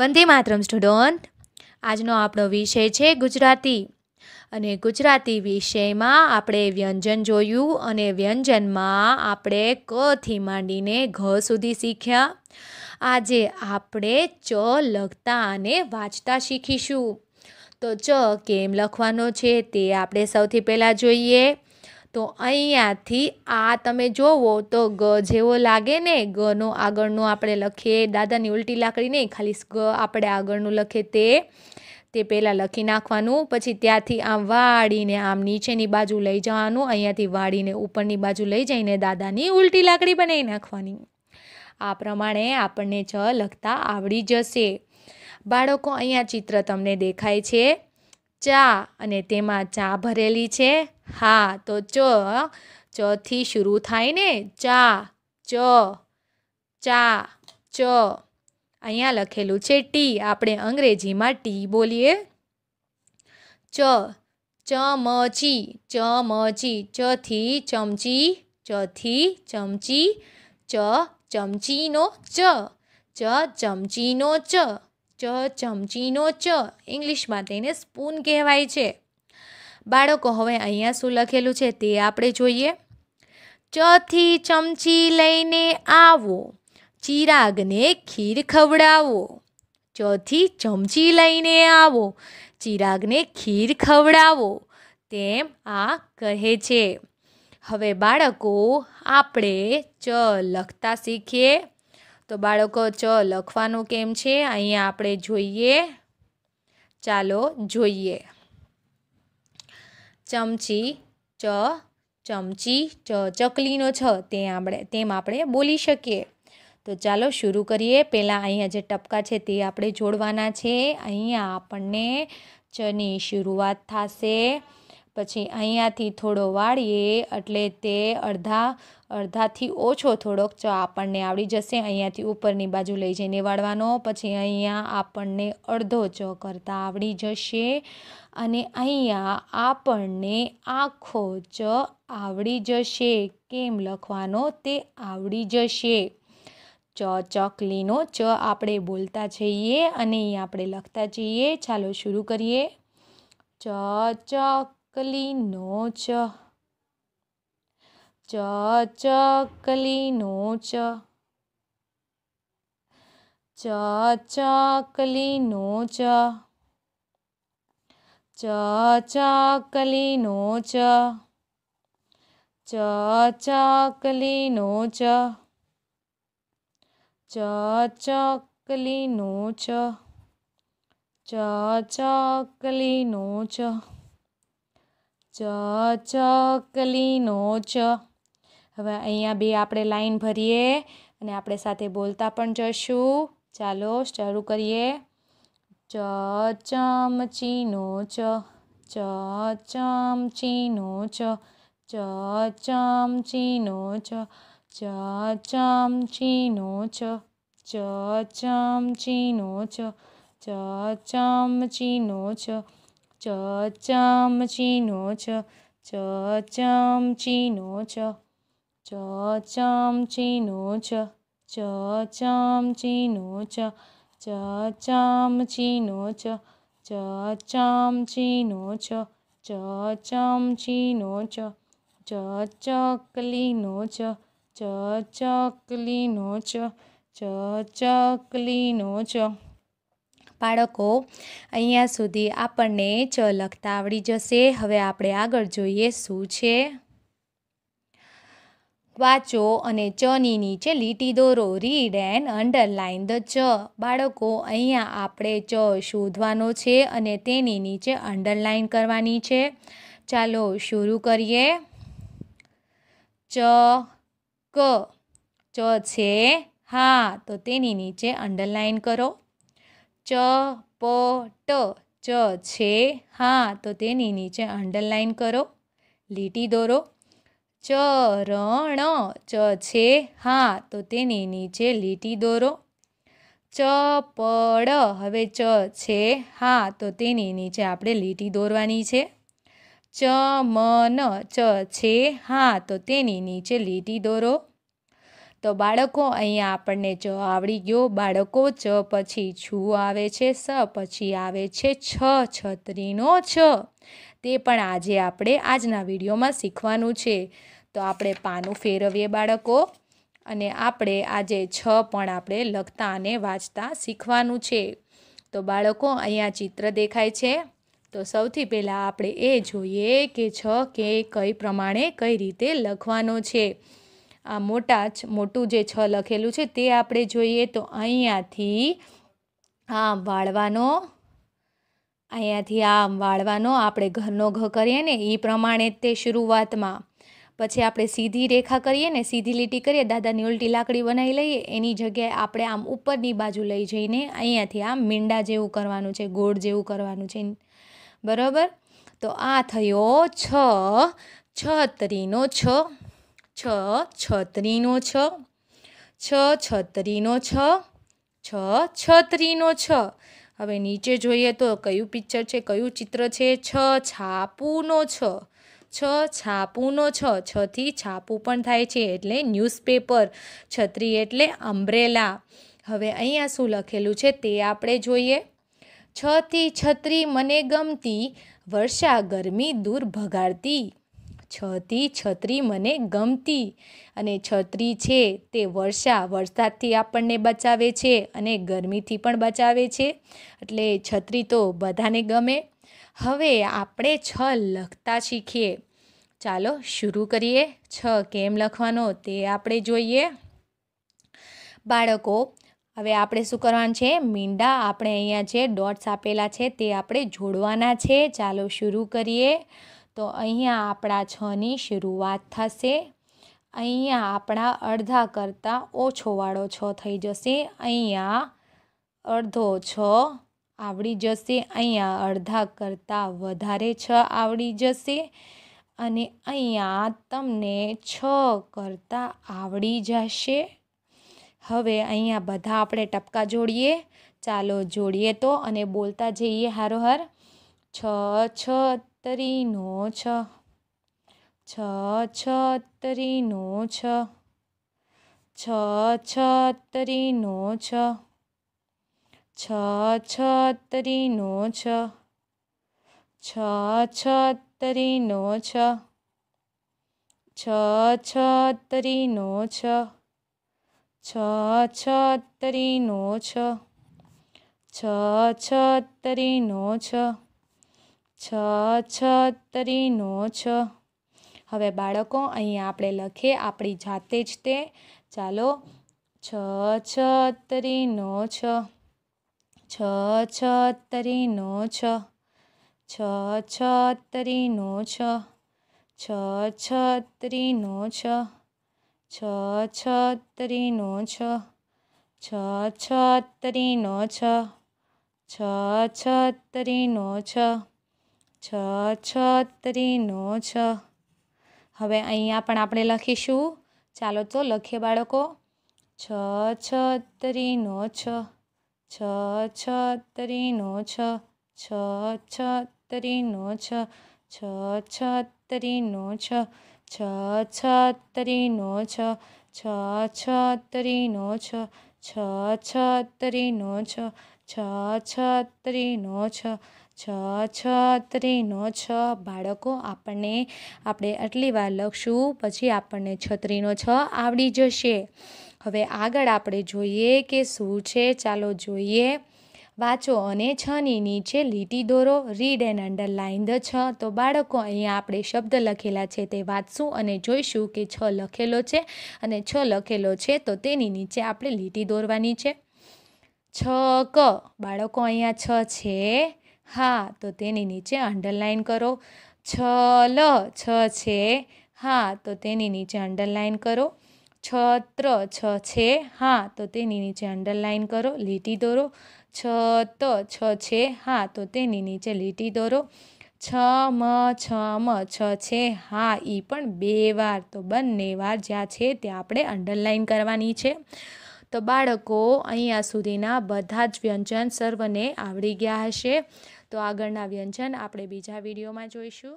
વંદે માતરમ student આજનો આપણો વિષય છે ગુજરાતી અને ગુજરાતી વિષયમાં આપણે વ્યંજન જોયું અને વ્યંજનમાં આપણે કથી માંડીને ઘ સુધી શીખ્યા આજે આપણે ચ લખતા અને વાંચતા શીખીશું તો ચ કેમ લખવાનો છે તે આપણે સૌથી પહેલાં જોઈએ તો અહીંયાથી આ તમે જોવો તો ગ જેવો લાગે ને ગનો આગળનો આપણે લખીએ દાદાની ઉલટી લાકડી નહીં ખાલી ગ આપણે આગળનું લખે તે તે પહેલાં લખી નાખવાનું પછી ત્યાંથી આમ વાળીને આમ નીચેની બાજુ લઈ જવાનું અહીંયાથી વાળીને ઉપરની બાજુ લઈ જઈને દાદાની ઉલટી લાકડી બનાવી નાખવાની આ પ્રમાણે આપણને જ લખતા આવડી જશે બાળકો અહીંયા ચિત્ર તમને દેખાય છે ચા અને તેમાં ચા ભરેલી છે હા તો ચ ચથી શરૂ થાય ને ચા ચ ચા ચ અહીંયા લખેલું છે ટી આપણે અંગ્રેજીમાં ટી બોલીએ ચ ચમચી ચમચી ચથી ચમચી ચથી ચમચી ચ ચમચીનો ચ ચ ચમચીનો ચ ચ ચમચીનો ચ ઇંગ્લિશમાં તેને સ્પૂન કહેવાય છે બાળકો હવે અહીંયા શું લખેલું છે તે આપણે જોઈએ ચથી ચમચી લઈને આવો ચિરાગને ખીર ખવડાવો ચથી ચમચી લઈને આવો ચિરાગને ખીર ખવડાવો તેમ આ કહે છે હવે બાળકો આપણે ચ લખતા શીખીએ તો બાળકો ચ લખવાનું કેમ છે અહીંયા આપણે જોઈએ ચાલો જોઈએ ચમચી ચ ચમચી ચ ચકલીનો છ તે આપણે તેમ આપણે બોલી શકીએ તો ચાલો શરૂ કરીએ પહેલાં અહીંયા જે ટપકા છે તે આપણે જોડવાના છે અહીંયા આપણને ચની શરૂઆત થશે પછી અહીંયાથી થોડો વાળીએ એટલે તે અડધા અડધાથી ઓછો થોડોક ચ આપણને આવડી જશે અહીંયાથી ઉપરની બાજુ લઈ જઈને વાળવાનો પછી અહીંયા આપણને અડધો ચ કરતાં આવડી જશે અને અહીંયા આપણને આખો ચ આવડી જશે કેમ લખવાનો તે આવડી જશે ચ ચકલીનો ચ આપણે બોલતા જઈએ અને અહીંયા આપણે લખતા જઈએ ચાલો શરૂ કરીએ ચ ચક ચકલીનો ચ ચ ચકલીનો ચ ચ ચકલીનો ચ ચ ચકલીનો ચ ચ ચકલીનો ચ ચ ચકલીનો ચ ચ ચકલીનો ચ ચ ચકલીનો ચ હવે અહીંયા બે આપણે લાઈન ભરીએ અને આપણે સાથે બોલતા પણ જશું ચાલો શરૂ કરીએ ચ ચમચીનો ચ ચ ચમચીનો ચ ચ ચમચીનો ચ ચ ચમચીનો ચ ચ ચમચીનો ચ ચ ચમચીનો છ ચ ચમચીનો છ ચ ચમચીનો છ ચ ચમચીનો છ ચ ચમચીનો છ ચ ચમચીનો છ ચ ચમચીનો છ ચ ચમચીનો છ ચ ચકલીનો છ ચ ચકલીનો છ ચ ચકલીનો છ બાળકો અહીંયા સુધી આપણને ચ લખતા આવડી જશે હવે આપણે આગળ જોઈએ શું છે વાંચો અને ચની નીચે લીટી દોરો રીડ એન્ડ અંડરલાઇન ધ ચ બાળકો અહીંયા આપણે ચ શોધવાનો છે અને તેની નીચે અંડરલાઇન કરવાની છે ચાલો શરૂ કરીએ ચ ક ચ છે હા તો તેની નીચે અંડરલાઇન કરો ચ ચપટ ચ છે હા તો તેની નીચે અંડરલાઇન કરો લીટી દોરો ચરણ ચ છે હા તો તેની નીચે લીટી દોરો ચ પડ હવે ચ છે હા તો તેની નીચે આપણે લીટી દોરવાની છે ચમન ચ છે હા તો તેની નીચે લીટી દોરો તો બાળકો અહીંયા આપણને જ આવડી ગયો બાળકો ચ પછી છુ આવે છે સ પછી આવે છે છ છત્રીનો છ તે પણ આજે આપણે આજના વિડીયોમાં શીખવાનું છે તો આપણે પાનું ફેરવીએ બાળકો અને આપણે આજે છ પણ આપણે લખતા અને વાંચતા શીખવાનું છે તો બાળકો અહીંયા ચિત્ર દેખાય છે તો સૌથી પહેલાં આપણે એ જોઈએ કે છ કે કઈ પ્રમાણે કઈ રીતે લખવાનો છે આ મોટા છ મોટું જે છ લખેલું છે તે આપણે જોઈએ તો અહીંયાથી આમ વાળવાનો અહીંયાથી આમ વાળવાનો આપણે ઘરનો ઘ કરીએ ને એ પ્રમાણે તે શરૂઆતમાં પછી આપણે સીધી રેખા કરીએ ને સીધી લીટી કરીએ દાદાની ઉલટી લાકડી બનાવી લઈએ એની જગ્યાએ આપણે આમ ઉપરની બાજુ લઈ જઈને અહીંયાથી આમ મીંડા જેવું કરવાનું છે ગોળ જેવું કરવાનું છે બરાબર તો આ થયો છ છત્રીનો છ છ છત્રીનો છ છ છત્રીનો છ છ છત્રીનો છ હવે નીચે જોઈએ તો કયું પિક્ચર છે કયું ચિત્ર છે છ છાપુનો છ છ છાપુનો છ છથી છાપું પણ થાય છે એટલે ન્યૂઝપેપર છત્રી એટલે અમ્બ્રેલા હવે અહીંયા શું લખેલું છે તે આપણે જોઈએ છથી છત્રી મને ગમતી વર્ષા ગરમી દૂર ભગાડતી છથી છત્રી મને ગમતી અને છત્રી છે તે વર્ષા વરસાદથી આપણને બચાવે છે અને ગરમીથી પણ બચાવે છે એટલે છત્રી તો બધાને ગમે હવે આપણે છ લખતા શીખીએ ચાલો શરૂ કરીએ છ કેમ લખવાનો તે આપણે જોઈએ બાળકો હવે આપણે શું કરવાનું છે મીંડા આપણે અહીંયા જે ડોટ્સ આપેલા છે તે આપણે જોડવાના છે ચાલો શરૂ કરીએ તો અહીંયા આપણા છની શરૂઆત થશે અહીંયા આપણા અડધા કરતાં ઓછો વાળો છ થઈ જશે અહીંયા અડધો છ આવડી જશે અહીંયા અડધા કરતાં વધારે છ આવડી જશે અને અહીંયા તમને છ કરતાં આવડી જશે હવે અહીંયા બધા આપણે ટપકા જોડીએ ચાલો જોડીએ તો અને બોલતા જઈએ હારોહાર છ છ તરીનો છ છ છ તરીનો છ છ છ તરીનો છ છ છ તરીનો છ છ છ તરીનો છ છ છ તરીનો છ છ છ તરીનો છ છ છ તરીનો છ છ છત્રી નો છ હવે બાળકો અહીંયા આપણે લખીએ આપણી જાતે જ તે ચાલો છ છત્રી નો છ છ નો છ છ છત્રી નો છ છ નો છ છ નો છ છ નો છ છ નો છ છ છ ત્રીનો છ હવે અહીંયા પણ આપણે લખીશું ચાલો તો લખીએ બાળકો છ છ ત્રીનો છ છ છ ત્રીનો છ છ છ ત્રીનો છ છ છ ત્રીનો છ છ છ ત્રીનો છ છ છ ત્રીનો છ છ છ ત્રીનો છ છ છ ત્રીનો છ છ છ ત્રીનો છ બાળકો આપણને આપણે આટલી વાર લખશું પછી આપણને છત્રીનો છ આવડી જશે હવે આગળ આપણે જોઈએ કે શું છે ચાલો જોઈએ વાંચો અને છની નીચે લીટી દોરો રીડ એન્ડ અંડરલાઇન ધ છ તો બાળકો અહીંયા આપણે શબ્દ લખેલા છે તે વાંચશું અને જોઈશું કે છ લખેલો છે અને છ લખેલો છે તો તેની નીચે આપણે લીટી દોરવાની છે છ ક બાળકો અહીંયા છ છે હા તો તેની નીચે અંડરલાઈન કરો છ લ છ છે હા તો તેની નીચે અંડરલાઈન કરો છત્ર છ છે હા તો તેની નીચે અંડરલાઈન કરો લીટી દોરો છ ત છ છે હા તો તેની નીચે લીટી દોરો છ મ છ મ છ છે હા એ પણ બે વાર તો બંને વાર જ્યાં છે ત્યાં આપણે અંડરલાઈન કરવાની છે તો બાળકો અહીંયા સુધીના બધા જ વ્યંજન સર્વને આવડી ગયા હશે તો આગળના વ્યંજન આપણે બીજા વિડીયોમાં જોઈશું